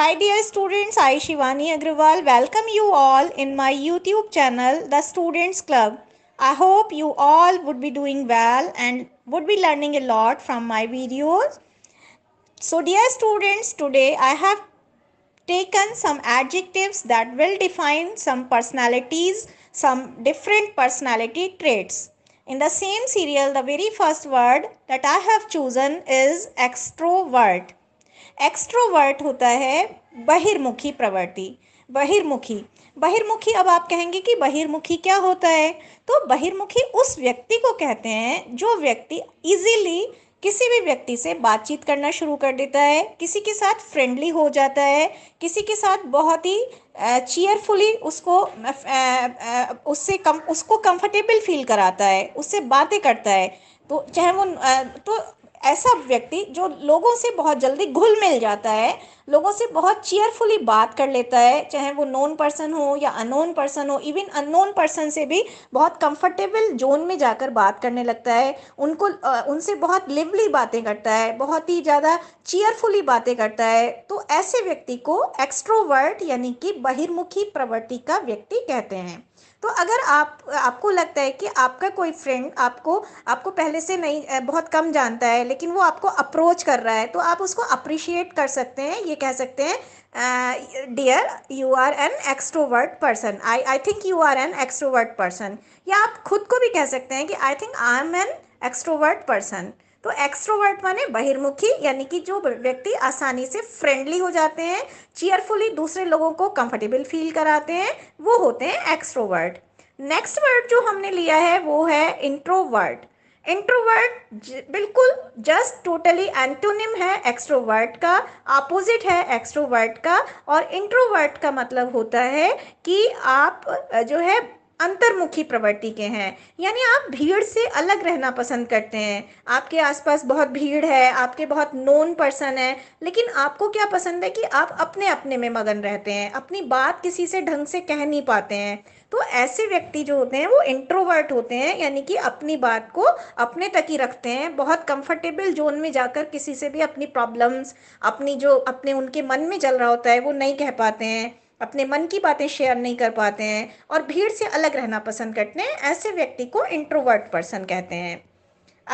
Hi dear students, I Shivani Agrawal welcome you all in my YouTube channel The Students Club. I hope you all would be doing well and would be learning a lot from my videos. So dear students, today I have taken some adjectives that will define some personalities, some different personality traits. In the same serial, the very first word that I have chosen is extrovert. Extrovert होता है बहिर्मुखी प्रवृत्ति बहिर्मुखी बहिर्मुखी अब आप कहेंगे कि बहिर्मुखी क्या होता है तो बहिर्मुखी उस व्यक्ति को कहते हैं जो व्यक्ति इजीली किसी भी व्यक्ति से बातचीत करना शुरू कर देता है किसी के साथ फ्रेंडली हो जाता है किसी के साथ बहुत ही चीयरफुली उसको उससे कम उसको कंफर्टेबल फील कराता है उससे बातें करता है तो चाहे वो तो ऐसा व्यक्ति जो लोगों से बहुत जल्दी घुल मिल जाता है लोगों से बहुत चेयरफुली बात कर लेता है चाहे वो नोन पर्सन हो या अनोन पर्सन हो इवन अननोन पर्सन से भी बहुत कंफर्टेबल जोन में जाकर बात करने लगता है उनको उनसे बहुत लिवली बातें करता है बहुत ही ज़्यादा चेयरफुली बातें करता है तो ऐसे व्यक्ति को एक्स्ट्रोवर्ट यानी कि बहिर्मुखी प्रवृत्ति का व्यक्ति कहते हैं तो अगर आप आपको लगता है कि आपका कोई फ्रेंड आपको आपको पहले से नहीं बहुत कम जानता है लेकिन वो आपको अप्रोच कर रहा है तो आप उसको अप्रिशिएट कर सकते हैं ये कह सकते हैं dear you are an extrovert person I I think you are an extrovert person या आप खुद को भी कह सकते हैं कि I think I am an extrovert person तो एक्सट्रोवर्ट माने बहिर्मुखी यानी कि जो व्यक्ति आसानी से फ्रेंडली हो जाते हैं चेयरफुली दूसरे लोगों को कंफर्टेबल फील कराते हैं वो होते हैं एक्सट्रोवर्ट नेक्स्ट वर्ड जो हमने लिया है वो है इंट्रोवर्ट इंट्रोवर्ट बिल्कुल जस्ट टोटली एंटोनिम है एक्सट्रोवर्ट का अपोजिट है एक्सट्रोवर्ट का और इंट्रोवर्ट का मतलब होता है कि आप जो है अंतर्मुखी प्रवृत्ति के हैं यानी आप भीड़ से अलग रहना पसंद करते हैं आपके आसपास बहुत भीड़ है आपके बहुत नोन पर्सन है लेकिन आपको क्या पसंद है कि आप अपने अपने में मगन रहते हैं अपनी बात किसी से ढंग से कह नहीं पाते हैं तो ऐसे व्यक्ति जो होते हैं वो इंट्रोवर्ट होते हैं यानी कि अपनी बात को अपने तक ही रखते हैं बहुत कंफर्टेबल जोन में जाकर किसी से भी अपनी प्रॉब्लम्स अपनी जो अपने उनके मन में चल रहा होता है वो नहीं कह पाते हैं अपने मन की बातें शेयर नहीं कर पाते हैं और भीड़ से अलग रहना पसंद करते हैं ऐसे व्यक्ति को इंट्रोवर्ट पर्सन कहते हैं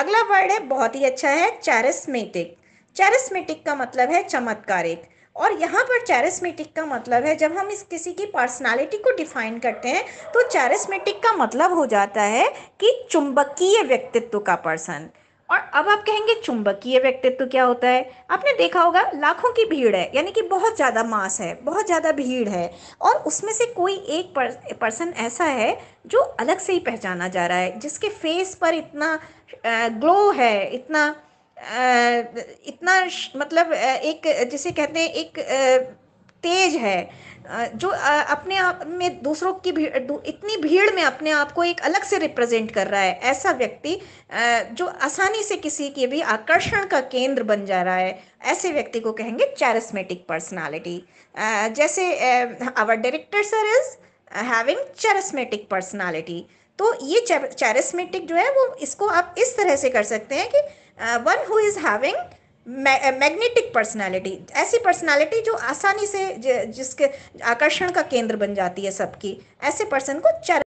अगला वर्ड है बहुत ही अच्छा है चैरिस्मेटिक चैरिस्मेटिक का मतलब है चमत्कारिक और यहाँ पर चैरिस्मेटिक का मतलब है जब हम इस किसी की पर्सनालिटी को डिफाइन करते हैं तो चैरिस्मेटिक का मतलब हो जाता है कि चुंबकीय व्यक्तित्व का पर्सन और अब आप कहेंगे चुंबकीय व्यक्तित्व क्या होता है आपने देखा होगा लाखों की भीड़ है यानी कि बहुत ज़्यादा मास है बहुत ज़्यादा भीड़ है और उसमें से कोई एक पर्सन ऐसा है जो अलग से ही पहचाना जा रहा है जिसके फेस पर इतना ग्लो है इतना इतना मतलब एक जिसे कहते हैं एक तेज है जो अपने आप में दूसरों की भीड़ इतनी भीड़ में अपने आप को एक अलग से रिप्रेजेंट कर रहा है ऐसा व्यक्ति जो आसानी से किसी के भी आकर्षण का केंद्र बन जा रहा है ऐसे व्यक्ति को कहेंगे चैरिस्मेटिक पर्सनालिटी जैसे our director sir is having charismatic personality तो ये चैरिस्मेटिक जो है वो इसको आप इस तरह से कर सकते हैं कि one who is having magnetic personality ऐसी पर्सनालिटी जो आसानी से ज, जिसके आकर्षण का केंद्र बन जाती है सबकी ऐसे पर्सन को चर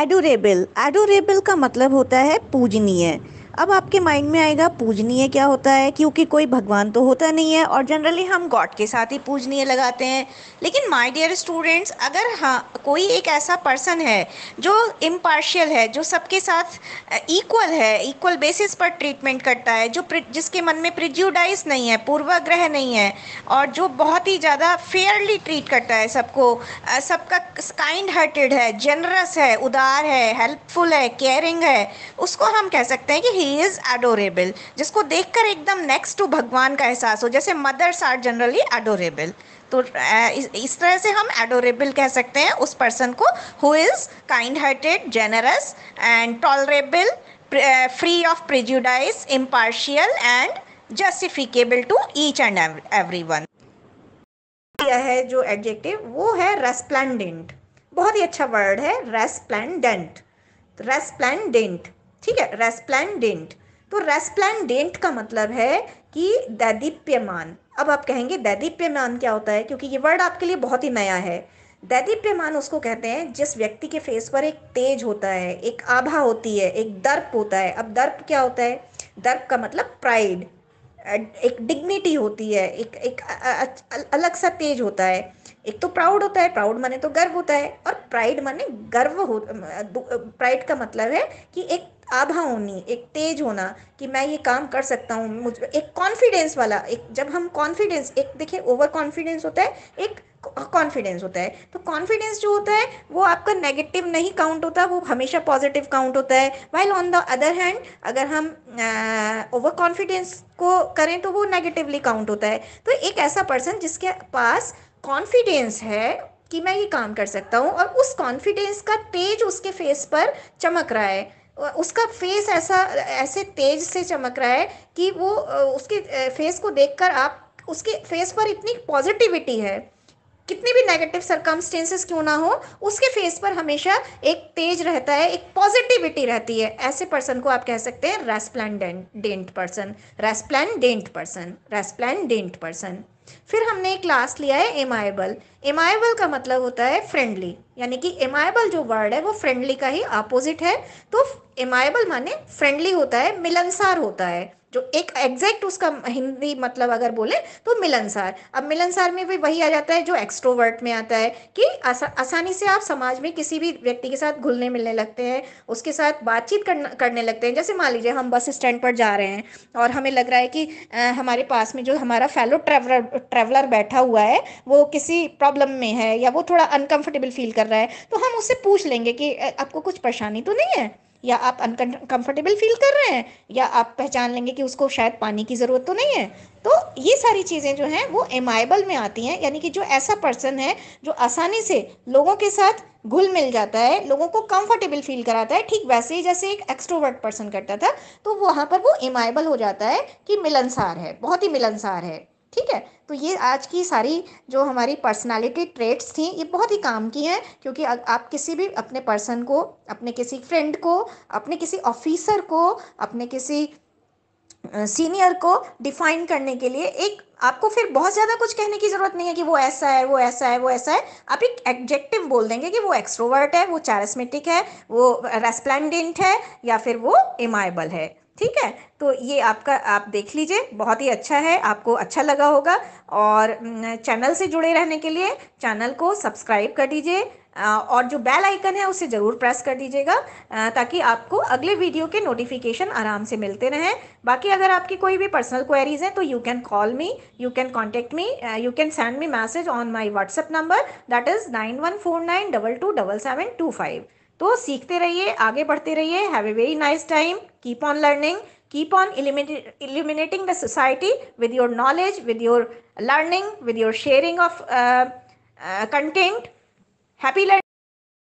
एडोरेबल एडोरेबल का मतलब होता है पूजनीय अब आपके माइंड में आएगा पूजनीय क्या होता है क्योंकि कोई भगवान तो होता नहीं है और जनरली हम गॉड के साथ ही पूजनीय लगाते हैं लेकिन माय डियर स्टूडेंट्स अगर हाँ कोई एक ऐसा पर्सन है जो इम्पार्शियल है जो सबके साथ इक्वल है इक्वल बेसिस पर ट्रीटमेंट करता है जो जिसके मन में प्रिज्यूडाइज नहीं है पूर्वाग्रह नहीं है और जो बहुत ही ज़्यादा फेयरली ट्रीट करता है सबको सबका काइंड हार्टेड है जनरस है उदार है हेल्पफुल है केयरिंग है उसको हम कह सकते हैं कि ही इज़ एडोरेबल जिसको देखकर एकदम नेक्स्ट टू भगवान का एहसास हो जैसे मदर्स आर जनरली एडोरेबल तो इस तरह से हम एडोरेबल कह सकते हैं उस पर्सन को who is kind hearted generous and tolerable free of prejudice impartial and justifiable to each and every one यह है जो एडजेक्टिव वो है रेस्प्लेंडेंट बहुत ही अच्छा वर्ड है रेस्प्लेंडेंट रेस्प्लेंडेंट ठीक है रेस्प्लैंडेंट तो रेस्प्लैंडेंट का मतलब है कि दैदीप्यमान अब आप कहेंगे दैदीप्यमान क्या होता है क्योंकि ये वर्ड आपके लिए बहुत ही नया है दैदीप्यमान उसको कहते हैं जिस व्यक्ति के फेस पर एक तेज होता है एक आभा होती है एक दर्प होता है अब दर्प क्या होता है दर्प का मतलब प्राइड एक डिग्निटी होती है एक एक अलग सा तेज होता है एक तो प्राउड होता है प्राउड माने तो गर्व होता है और प्राइड माने गर्व हो प्राइड का मतलब है कि एक आभा होनी एक तेज होना कि मैं ये काम कर सकता हूँ मुझ एक कॉन्फिडेंस वाला एक जब हम कॉन्फिडेंस एक देखिए ओवर कॉन्फिडेंस होता है एक कॉन्फिडेंस होता है तो कॉन्फिडेंस जो होता है वो आपका नेगेटिव नहीं काउंट होता वो हमेशा पॉजिटिव काउंट होता है while on the other hand अगर हम ओवर uh, कॉन्फिडेंस को करें तो वो नेगेटिवली काउंट होता है तो एक ऐसा पर्सन जिसके पास कॉन्फिडेंस है कि मैं ये काम कर सकता हूँ और उस कॉन्फिडेंस का तेज उसके फेस पर चमक रहा है उसका फेस ऐसा ऐसे तेज से चमक रहा है कि वो उसके फेस को देखकर आप उसके फेस पर इतनी पॉजिटिविटी है कितनी भी नेगेटिव सरकमस्टेंसेस क्यों ना हो उसके फेस पर हमेशा एक तेज रहता है एक पॉजिटिविटी रहती है ऐसे पर्सन को आप कह सकते हैं resplendent person resplendent person resplendent person फिर हमने एक क्लास लिया है एमाइबल एमाइबल का मतलब होता है फ्रेंडली यानी कि एमाइबल जो वर्ड है वो फ्रेंडली का ही अपोजिट है तो एमाइबल माने फ्रेंडली होता है मिलनसार होता है जो एक एग्जैक्ट उसका हिंदी मतलब अगर बोले तो मिलनसार अब मिलनसार में भी वही आ जाता है जो एक्स्ट्रोवर्ट में आता है कि आसा, आसानी से आप समाज में किसी भी व्यक्ति के साथ घुलने मिलने लगते हैं उसके साथ बातचीत करन, करने लगते हैं जैसे मान लीजिए हम बस स्टैंड पर जा रहे हैं और हमें लग रहा है कि आ, हमारे पास में जो हमारा फेलो ट्रेवलर ट्रेवलर बैठा हुआ है वो किसी प्रॉब्लम में है या वो थोड़ा अनकम्फर्टेबल फील कर रहा है तो हम उससे पूछ लेंगे कि आपको कुछ परेशानी तो नहीं है या आप अनकंफर्टेबल फील कर रहे हैं या आप पहचान लेंगे कि उसको शायद पानी की ज़रूरत तो नहीं है तो ये सारी चीज़ें जो हैं वो एमाइबल में आती हैं यानी कि जो ऐसा पर्सन है जो आसानी से लोगों के साथ घुल मिल जाता है लोगों को कंफर्टेबल फील कराता है ठीक वैसे ही जैसे एक एक्सट्रोवर्ट पर्सन करता था तो वहाँ पर वो एमाइबल हो जाता है कि मिलनसार है बहुत ही मिलनसार है ठीक है तो ये आज की सारी जो हमारी पर्सनालिटी ट्रेट्स थी ये बहुत ही काम की हैं क्योंकि आप किसी भी अपने पर्सन को अपने किसी फ्रेंड को अपने किसी ऑफिसर को अपने किसी सीनियर को डिफाइन करने के लिए एक आपको फिर बहुत ज़्यादा कुछ कहने की ज़रूरत नहीं है कि वो ऐसा है वो ऐसा है वो ऐसा है आप एक एडजेक्टिव बोल देंगे कि वो एक्सट्रोवर्ट है वो चारस्मेटिक है वो रेस्प्लेंडेंट है या फिर वो एमाइबल है ठीक है तो ये आपका आप देख लीजिए बहुत ही अच्छा है आपको अच्छा लगा होगा और चैनल से जुड़े रहने के लिए चैनल को सब्सक्राइब कर दीजिए और जो बेल आइकन है उसे ज़रूर प्रेस कर दीजिएगा ताकि आपको अगले वीडियो के नोटिफिकेशन आराम से मिलते रहें बाकी अगर आपकी कोई भी पर्सनल क्वेरीज हैं तो you can call me you can contact me you can send me message on my WhatsApp number that is nine one four nine double two double seven two five तो सीखते रहिए आगे बढ़ते रहिए have a very nice time keep on learning keep on eliminating the society with your knowledge with your learning with your sharing of content happy learning